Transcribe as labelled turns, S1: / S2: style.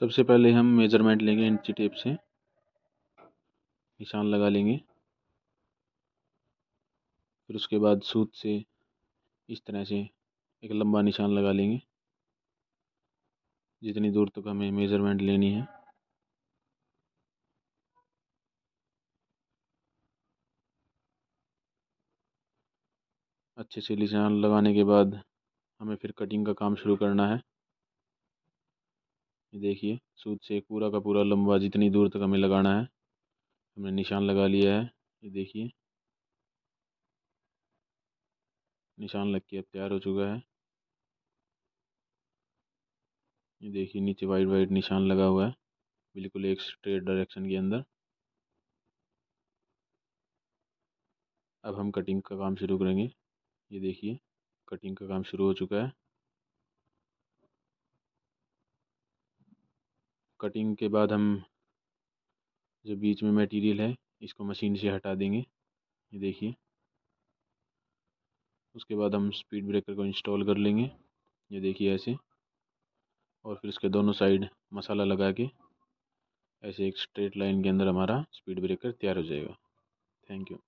S1: सबसे पहले हम मेजरमेंट लेंगे इंची टेप से निशान लगा लेंगे फिर उसके बाद सूत से इस तरह से एक लंबा निशान लगा लेंगे जितनी दूर तक हमें मेज़रमेंट लेनी है अच्छे से निशान लगाने के बाद हमें फिर कटिंग का काम शुरू करना है ये देखिए सूत से पूरा का पूरा लंबा जितनी दूर तक हमें लगाना है हमने निशान लगा लिया है ये देखिए निशान लग के अब तैयार हो चुका है ये देखिए नीचे वाइट वाइट निशान लगा हुआ है बिल्कुल एक स्ट्रेट डायरेक्शन के अंदर अब हम कटिंग का काम शुरू करेंगे ये देखिए कटिंग का काम शुरू हो चुका है कटिंग के बाद हम जो बीच में मटेरियल है इसको मशीन से हटा देंगे ये देखिए उसके बाद हम स्पीड ब्रेकर को इंस्टॉल कर लेंगे ये देखिए ऐसे और फिर इसके दोनों साइड मसाला लगा के ऐसे एक स्ट्रेट लाइन के अंदर हमारा स्पीड ब्रेकर तैयार हो जाएगा थैंक यू